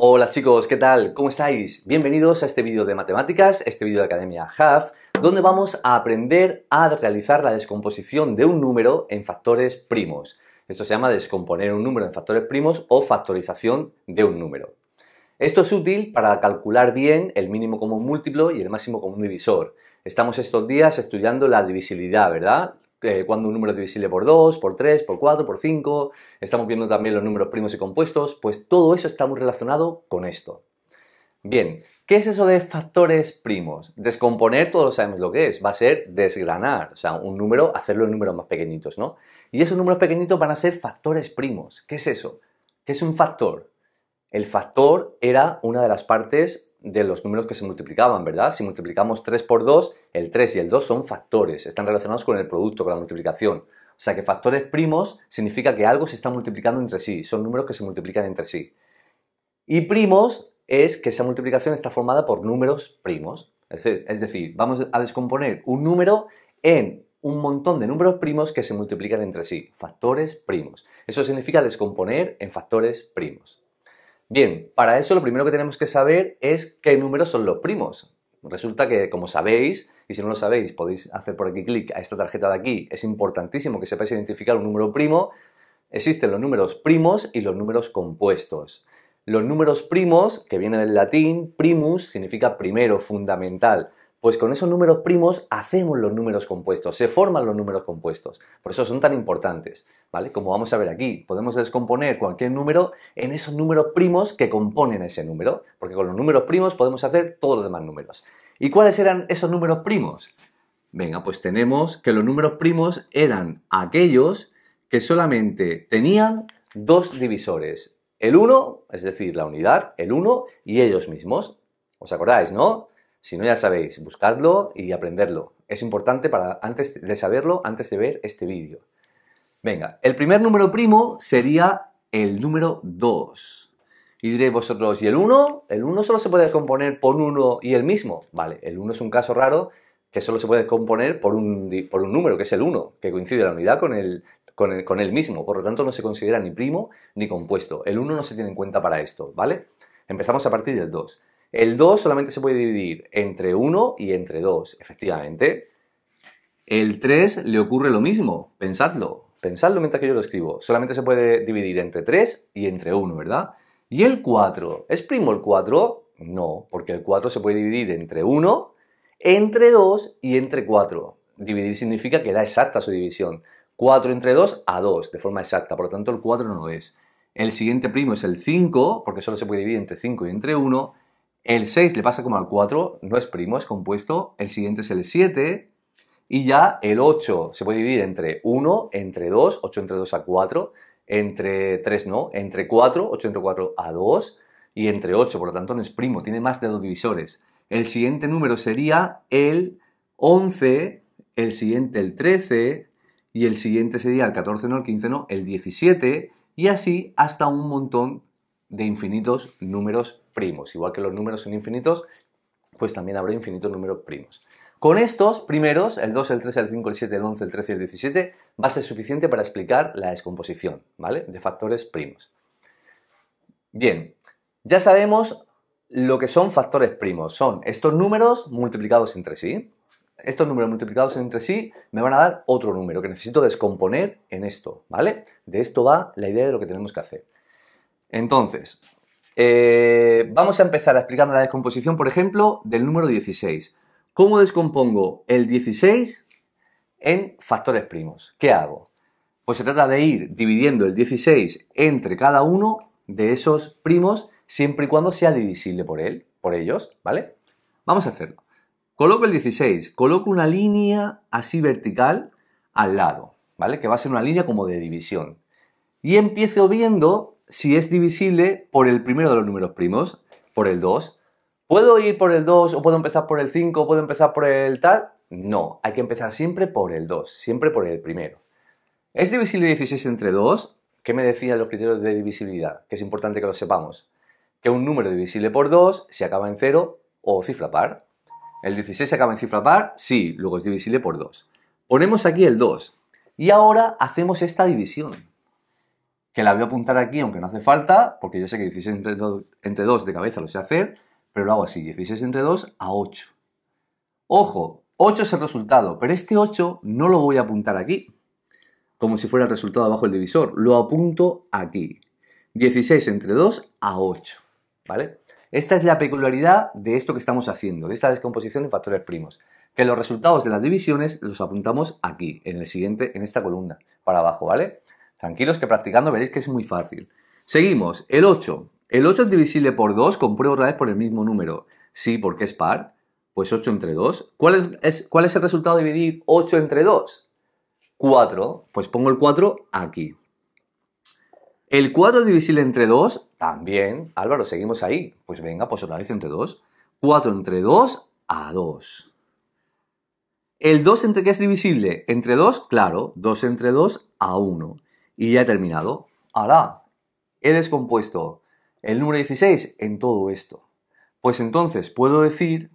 Hola chicos, ¿qué tal? ¿Cómo estáis? Bienvenidos a este vídeo de matemáticas, este vídeo de Academia HAF donde vamos a aprender a realizar la descomposición de un número en factores primos. Esto se llama descomponer un número en factores primos o factorización de un número. Esto es útil para calcular bien el mínimo común múltiplo y el máximo común divisor. Estamos estos días estudiando la divisibilidad, ¿verdad? Eh, cuando un número es divisible por 2, por 3, por 4, por 5. Estamos viendo también los números primos y compuestos. Pues todo eso está muy relacionado con esto. Bien, ¿qué es eso de factores primos? Descomponer, todos sabemos lo que es, va a ser desgranar, o sea, un número, hacerlo en números más pequeñitos, ¿no? Y esos números pequeñitos van a ser factores primos. ¿Qué es eso? ¿Qué es un factor? El factor era una de las partes de los números que se multiplicaban, ¿verdad? Si multiplicamos 3 por 2, el 3 y el 2 son factores, están relacionados con el producto, con la multiplicación. O sea que factores primos significa que algo se está multiplicando entre sí, son números que se multiplican entre sí. Y primos es que esa multiplicación está formada por números primos. Es decir, vamos a descomponer un número en un montón de números primos que se multiplican entre sí, factores primos. Eso significa descomponer en factores primos. Bien, para eso lo primero que tenemos que saber es qué números son los primos. Resulta que, como sabéis, y si no lo sabéis, podéis hacer por aquí clic a esta tarjeta de aquí. Es importantísimo que sepáis identificar un número primo. Existen los números primos y los números compuestos. Los números primos, que viene del latín, primus, significa primero, fundamental pues con esos números primos hacemos los números compuestos, se forman los números compuestos. Por eso son tan importantes, ¿vale? Como vamos a ver aquí, podemos descomponer cualquier número en esos números primos que componen ese número, porque con los números primos podemos hacer todos los demás números. ¿Y cuáles eran esos números primos? Venga, pues tenemos que los números primos eran aquellos que solamente tenían dos divisores, el 1, es decir, la unidad, el 1 y ellos mismos. ¿Os acordáis, no? Si no, ya sabéis, buscadlo y aprenderlo. Es importante para antes de saberlo, antes de ver este vídeo. Venga, el primer número primo sería el número 2. Y diréis vosotros, ¿y el 1? El 1 solo se puede componer por uno y el mismo. Vale, el 1 es un caso raro que solo se puede componer por un, por un número, que es el 1, que coincide la unidad con con, el, con el mismo. Por lo tanto, no se considera ni primo ni compuesto. El 1 no se tiene en cuenta para esto, ¿vale? Empezamos a partir del 2. El 2 solamente se puede dividir entre 1 y entre 2, efectivamente. El 3 le ocurre lo mismo, pensadlo, pensadlo mientras que yo lo escribo. Solamente se puede dividir entre 3 y entre 1, ¿verdad? Y el 4, ¿es primo el 4? No, porque el 4 se puede dividir entre 1, entre 2 y entre 4. Dividir significa que da exacta su división. 4 entre 2 a 2, de forma exacta, por lo tanto el 4 no lo es. El siguiente primo es el 5, porque solo se puede dividir entre 5 y entre 1. El 6 le pasa como al 4, no es primo, es compuesto. El siguiente es el 7. Y ya el 8 se puede dividir entre 1, entre 2, 8 entre 2 a 4, entre 3 no, entre 4, 8 entre 4 a 2 y entre 8, por lo tanto no es primo, tiene más de dos divisores. El siguiente número sería el 11, el siguiente el 13 y el siguiente sería el 14 no, el 15 no, el 17 y así hasta un montón de infinitos números Igual que los números son infinitos, pues también habrá infinitos números primos. Con estos primeros, el 2, el 3, el 5, el 7, el 11, el 13 y el 17, va a ser suficiente para explicar la descomposición, ¿vale? De factores primos. Bien, ya sabemos lo que son factores primos. Son estos números multiplicados entre sí. Estos números multiplicados entre sí me van a dar otro número que necesito descomponer en esto, ¿vale? De esto va la idea de lo que tenemos que hacer. Entonces, eh, vamos a empezar explicando la descomposición, por ejemplo, del número 16. ¿Cómo descompongo el 16 en factores primos? ¿Qué hago? Pues se trata de ir dividiendo el 16 entre cada uno de esos primos siempre y cuando sea divisible por él, por ellos, ¿vale? Vamos a hacerlo. Coloco el 16, coloco una línea así vertical al lado, ¿vale? Que va a ser una línea como de división. Y empiezo viendo si es divisible por el primero de los números primos, por el 2. ¿Puedo ir por el 2 o puedo empezar por el 5 o puedo empezar por el tal? No, hay que empezar siempre por el 2, siempre por el primero. ¿Es divisible 16 entre 2? ¿Qué me decían los criterios de divisibilidad? Que es importante que lo sepamos. Que un número divisible por 2 se acaba en 0 o cifra par. ¿El 16 se acaba en cifra par? Sí, luego es divisible por 2. Ponemos aquí el 2 y ahora hacemos esta división que la voy a apuntar aquí, aunque no hace falta, porque yo sé que 16 entre 2, de cabeza lo sé hacer, pero lo hago así, 16 entre 2 a 8. Ojo, 8 es el resultado, pero este 8 no lo voy a apuntar aquí, como si fuera el resultado abajo del divisor, lo apunto aquí. 16 entre 2 a 8, ¿vale? Esta es la peculiaridad de esto que estamos haciendo, de esta descomposición de factores primos, que los resultados de las divisiones los apuntamos aquí, en el siguiente, en esta columna, para abajo, ¿vale? Tranquilos que practicando veréis que es muy fácil. Seguimos, el 8. El 8 es divisible por 2 compruebo otra vez por el mismo número. Sí, porque es par. Pues 8 entre 2. ¿Cuál es, ¿Cuál es, el resultado de dividir 8 entre 2? 4. Pues pongo el 4 aquí. El 4 es divisible entre 2, también. Álvaro, seguimos ahí. Pues venga, pues otra vez entre 2. 4 entre 2 a 2. ¿El 2 entre qué es divisible? Entre 2, claro. 2 entre 2 a 1. Y ya he terminado. ¡Hala! He descompuesto el número 16 en todo esto. Pues entonces puedo decir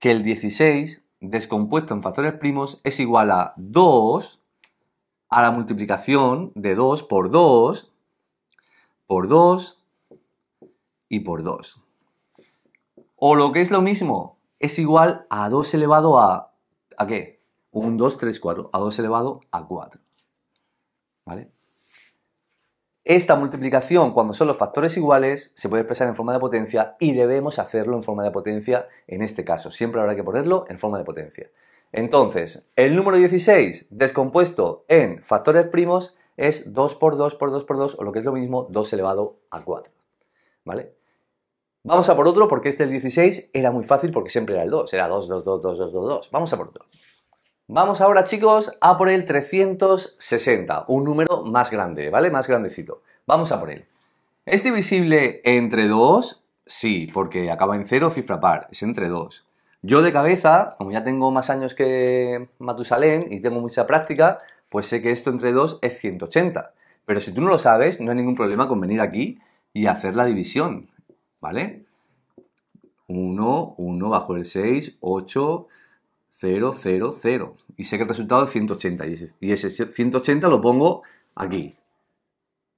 que el 16 descompuesto en factores primos es igual a 2 a la multiplicación de 2 por 2 por 2 y por 2. O lo que es lo mismo, es igual a 2 elevado a... ¿A qué? 1, 2, 3, 4. A 2 elevado a 4. ¿Vale? Esta multiplicación, cuando son los factores iguales, se puede expresar en forma de potencia y debemos hacerlo en forma de potencia en este caso. Siempre habrá que ponerlo en forma de potencia. Entonces, el número 16 descompuesto en factores primos es 2 por 2 por 2 por 2 o lo que es lo mismo 2 elevado a 4. ¿Vale? Vamos a por otro porque este el 16 era muy fácil porque siempre era el 2. Era 2, 2, 2, 2, 2, 2, 2. Vamos a por otro. Vamos ahora chicos a por el 360, un número más grande, ¿vale? Más grandecito. Vamos a por él. ¿Es divisible entre 2? Sí, porque acaba en cero cifra par, es entre 2. Yo de cabeza, como ya tengo más años que Matusalén y tengo mucha práctica, pues sé que esto entre 2 es 180. Pero si tú no lo sabes, no hay ningún problema con venir aquí y hacer la división, ¿vale? 1, 1 bajo el 6, 8, 0, 0, 0. Y sé que el resultado es 180. Y ese 180 lo pongo aquí.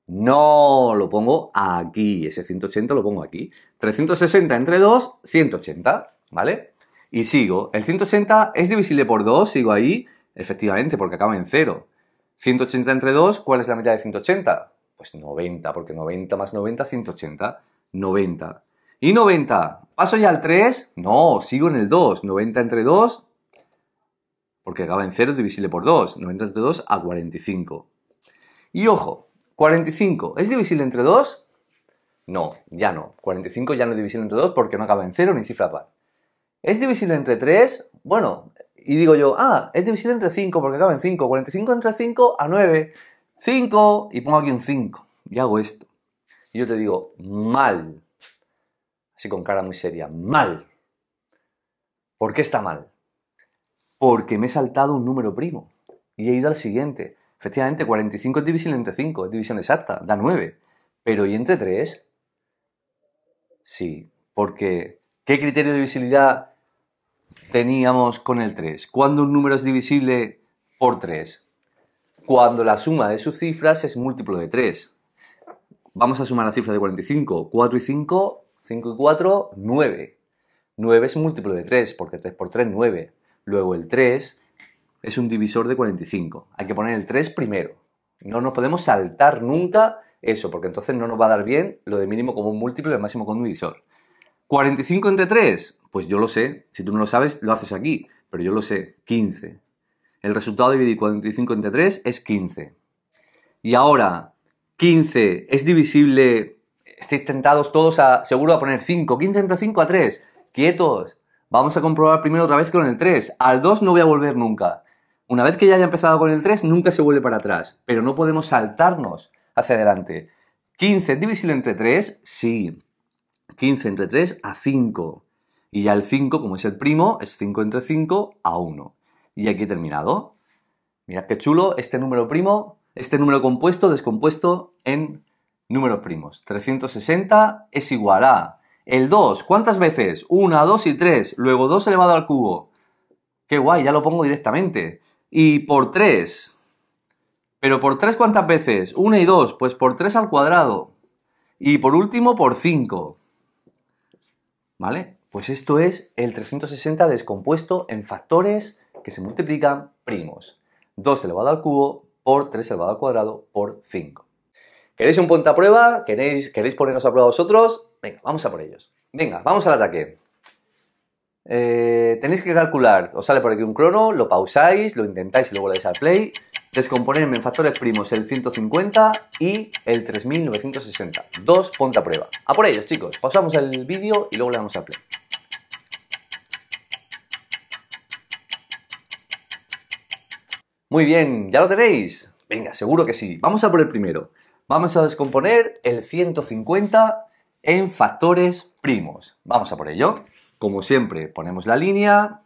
No, lo pongo aquí. Ese 180 lo pongo aquí. 360 entre 2, 180. ¿Vale? Y sigo. El 180 es divisible por 2. Sigo ahí. Efectivamente, porque acaba en 0. 180 entre 2, ¿cuál es la mitad de 180? Pues 90, porque 90 más 90, 180. 90. ¿Y 90? ¿Paso ya al 3? No, sigo en el 2. 90 entre 2, porque acaba en 0 divisible por 2, 90 entre 2 a 45. Y ojo, 45, ¿es divisible entre 2? No, ya no. 45 ya no es divisible entre 2 porque no acaba en 0 ni cifra par. ¿Es divisible entre 3? Bueno, y digo yo, ah, es divisible entre 5 porque acaba en 5. 45 entre 5 a 9. 5 y pongo aquí un 5. Y hago esto. Y yo te digo, mal. Así con cara muy seria, mal. ¿Por qué está mal? porque me he saltado un número primo y he ido al siguiente. Efectivamente, 45 es divisible entre 5, es división exacta, da 9. Pero ¿y entre 3? Sí, porque ¿qué criterio de divisibilidad teníamos con el 3? ¿Cuándo un número es divisible por 3? Cuando la suma de sus cifras es múltiplo de 3. Vamos a sumar la cifra de 45. 4 y 5, 5 y 4, 9. 9 es múltiplo de 3, porque 3 por 3, 9. Luego el 3 es un divisor de 45. Hay que poner el 3 primero. No nos podemos saltar nunca eso, porque entonces no nos va a dar bien lo de mínimo como un múltiplo el máximo común divisor. 45 entre 3, pues yo lo sé. Si tú no lo sabes, lo haces aquí, pero yo lo sé. 15. El resultado de dividir 45 entre 3 es 15. Y ahora, 15 es divisible. Estéis tentados todos a, seguro a poner 5. 15 entre 5 a 3. Quietos. Vamos a comprobar primero otra vez con el 3. Al 2 no voy a volver nunca. Una vez que ya haya empezado con el 3, nunca se vuelve para atrás, pero no podemos saltarnos hacia adelante. 15 divisible entre 3, sí. 15 entre 3 a 5. Y ya el 5, como es el primo, es 5 entre 5 a 1. Y aquí he terminado. Mirad qué chulo este número primo, este número compuesto, descompuesto en números primos. 360 es igual a el 2, ¿cuántas veces? 1, 2 y 3, luego 2 elevado al cubo. Qué guay, ya lo pongo directamente. Y por 3. Pero por 3 ¿cuántas veces? 1 y 2, pues por 3 al cuadrado. Y por último, por 5. ¿Vale? Pues esto es el 360 descompuesto en factores que se multiplican primos. 2 elevado al cubo por 3 elevado al cuadrado por 5. ¿Queréis un punto a prueba? ¿Queréis, ¿Queréis ponernos a prueba vosotros? Venga, vamos a por ellos. Venga, vamos al ataque. Eh, tenéis que calcular, os sale por aquí un crono, lo pausáis, lo intentáis y luego le dais al play. Descomponerme en factores primos el 150 y el 3960. Dos, ponte prueba. A por ellos, chicos. Pausamos el vídeo y luego le damos al play. Muy bien, ¿ya lo tenéis? Venga, seguro que sí. Vamos a por el primero. Vamos a descomponer el 150 en factores primos. Vamos a por ello. Como siempre, ponemos la línea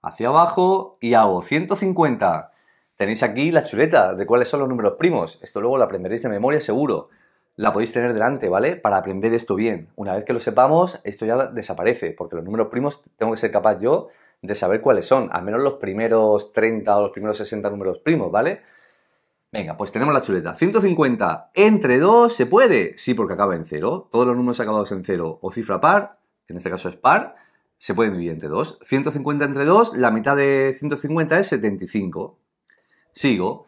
hacia abajo y hago 150. Tenéis aquí la chuleta de cuáles son los números primos. Esto luego lo aprenderéis de memoria seguro. La podéis tener delante, ¿vale? Para aprender esto bien. Una vez que lo sepamos, esto ya desaparece, porque los números primos tengo que ser capaz yo de saber cuáles son, al menos los primeros 30 o los primeros 60 números primos, ¿vale? Venga, pues tenemos la chuleta. 150 entre 2 se puede. Sí, porque acaba en 0. Todos los números acabados en 0 o cifra par, que en este caso es par, se pueden dividir entre 2. 150 entre 2, la mitad de 150 es 75. Sigo.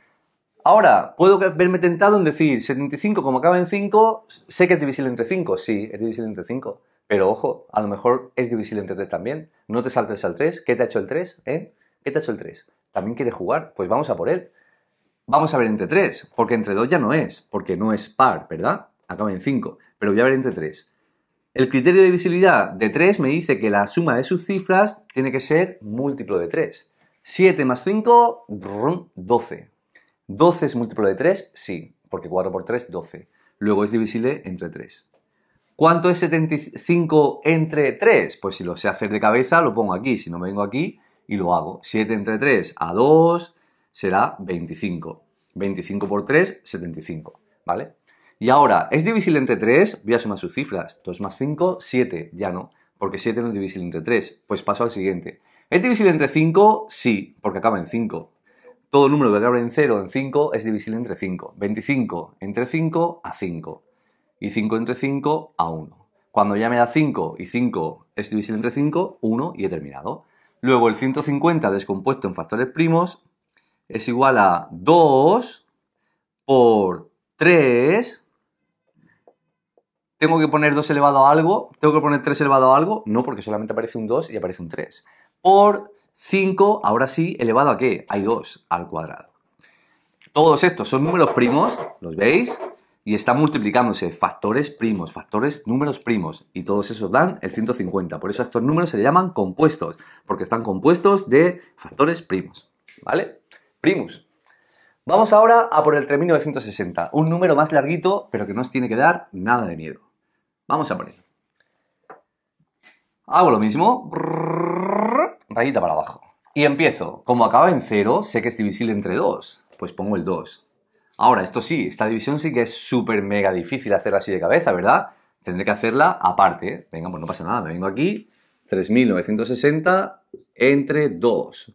Ahora, puedo verme tentado en decir 75 como acaba en 5, sé que es divisible entre 5. Sí, es divisible entre 5. Pero ojo, a lo mejor es divisible entre 3 también. No te saltes al 3. ¿Qué te ha hecho el 3? ¿Eh? ¿Qué te ha hecho el 3? ¿También quieres jugar? Pues vamos a por él. Vamos a ver entre 3, porque entre 2 ya no es, porque no es par, ¿verdad? Acaba en 5, pero voy a ver entre 3. El criterio de divisibilidad de 3 me dice que la suma de sus cifras tiene que ser múltiplo de 3. 7 más 5, 12. 12 es múltiplo de 3, sí, porque 4 por 3, 12. Luego es divisible entre 3. ¿Cuánto es 75 entre 3? Pues si lo sé hacer de cabeza, lo pongo aquí. Si no, me vengo aquí y lo hago. 7 entre 3 a 2, será 25. 25 por 3, 75, ¿vale? Y ahora, ¿es divisible entre 3? Voy a sumar sus cifras. 2 más 5, 7. Ya no, porque 7 no es divisible entre 3. Pues paso al siguiente. ¿Es divisible entre 5? Sí, porque acaba en 5. Todo número que acaba en 0 en 5 es divisible entre 5. 25 entre 5 a 5. Y 5 entre 5 a 1. Cuando ya me da 5 y 5 es divisible entre 5, 1 y he terminado. Luego el 150 descompuesto en factores primos es igual a 2 por 3. ¿Tengo que poner 2 elevado a algo? ¿Tengo que poner 3 elevado a algo? No, porque solamente aparece un 2 y aparece un 3. Por 5, ahora sí, elevado a qué? Hay 2 al cuadrado. Todos estos son números primos, ¿los veis? Y están multiplicándose factores primos, factores números primos. Y todos esos dan el 150. Por eso estos números se llaman compuestos, porque están compuestos de factores primos. ¿Vale? primus. Vamos ahora a por el 3960, un número más larguito, pero que no os tiene que dar nada de miedo. Vamos a por Hago lo mismo, rayita para abajo. Y empiezo. Como acaba en 0, sé que es divisible entre 2, pues pongo el 2. Ahora, esto sí, esta división sí que es súper mega difícil hacerla así de cabeza, ¿verdad? Tendré que hacerla aparte. Venga, pues no pasa nada, me vengo aquí. 3960 entre 2.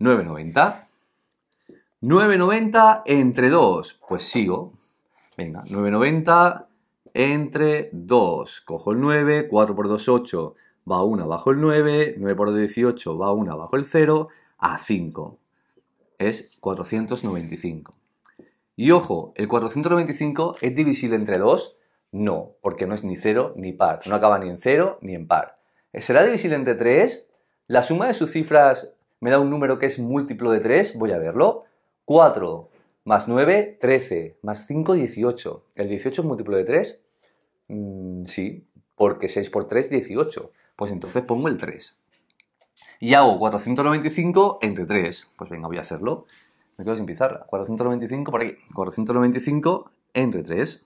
9,90. 9,90 entre 2. Pues sigo. Venga, 9,90 entre 2. Cojo el 9, 4 por 2, 8. Va 1 bajo el 9, 9 por 18. Va 1 bajo el 0, a 5. Es 495. Y ojo, ¿el 495 es divisible entre 2? No, porque no es ni 0 ni par. No acaba ni en 0 ni en par. ¿Será divisible entre 3? ¿La suma de sus cifras me da un número que es múltiplo de 3, voy a verlo. 4 más 9, 13, más 5, 18. ¿El 18 es múltiplo de 3? Mm, sí, porque 6 por 3, 18. Pues entonces pongo el 3. Y hago 495 entre 3. Pues venga, voy a hacerlo. Me quedo sin pizarra. 495 por aquí. 495 entre 3.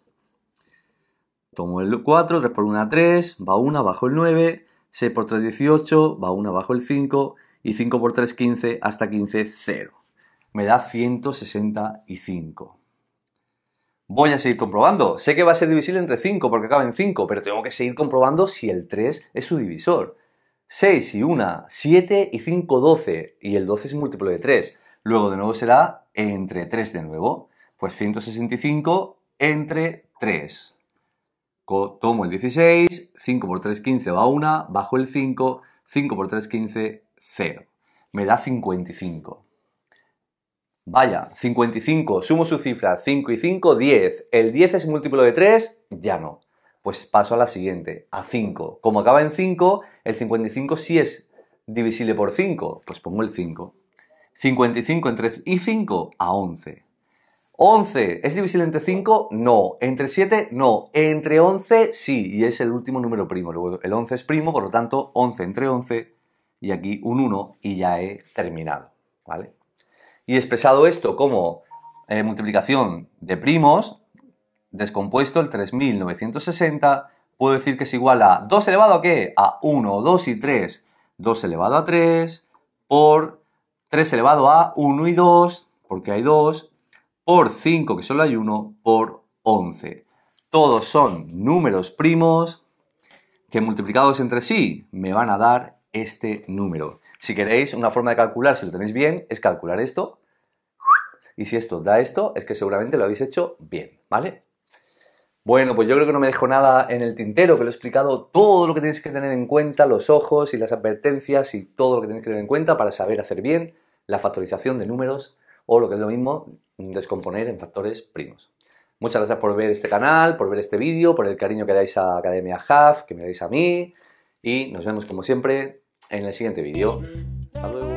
Tomo el 4, 3 por 1, 3. Va 1, bajo el 9. 6 por 3, 18. Va 1, bajo el 5 y 5 por 3, 15, hasta 15, 0. Me da 165. Voy a seguir comprobando. Sé que va a ser divisible entre 5 porque acaba en 5, pero tengo que seguir comprobando si el 3 es su divisor. 6 y 1, 7 y 5, 12. Y el 12 es múltiplo de 3. Luego de nuevo será entre 3 de nuevo. Pues 165 entre 3. Tomo el 16, 5 por 3, 15 va a 1, bajo el 5 5 por 3, 15, 0. Me da 55. Vaya, 55, sumo su cifra, 5 y 5, 10. ¿El 10 es múltiplo de 3? Ya no. Pues paso a la siguiente, a 5. Como acaba en 5, el 55 sí es divisible por 5. Pues pongo el 5. 55 entre 3 y 5 a 11. 11. ¿Es divisible entre 5? No. ¿Entre 7? No. Entre 11, sí. Y es el último número primo. Luego el 11 es primo, por lo tanto, 11 entre 11. Y aquí un 1 y ya he terminado. ¿Vale? Y expresado esto como eh, multiplicación de primos, descompuesto el 3960, puedo decir que es igual a 2 elevado a qué? A 1, 2 y 3. 2 elevado a 3 por 3 elevado a 1 y 2, porque hay 2, por 5, que solo hay uno, por 11. Todos son números primos que multiplicados entre sí me van a dar este número. Si queréis, una forma de calcular, si lo tenéis bien, es calcular esto. Y si esto da esto, es que seguramente lo habéis hecho bien, ¿vale? Bueno, pues yo creo que no me dejo nada en el tintero, que lo he explicado todo lo que tenéis que tener en cuenta, los ojos y las advertencias y todo lo que tenéis que tener en cuenta para saber hacer bien la factorización de números o lo que es lo mismo, descomponer en factores primos. Muchas gracias por ver este canal, por ver este vídeo, por el cariño que dais a Academia Half, que me dais a mí. Y nos vemos como siempre en el siguiente vídeo. Hasta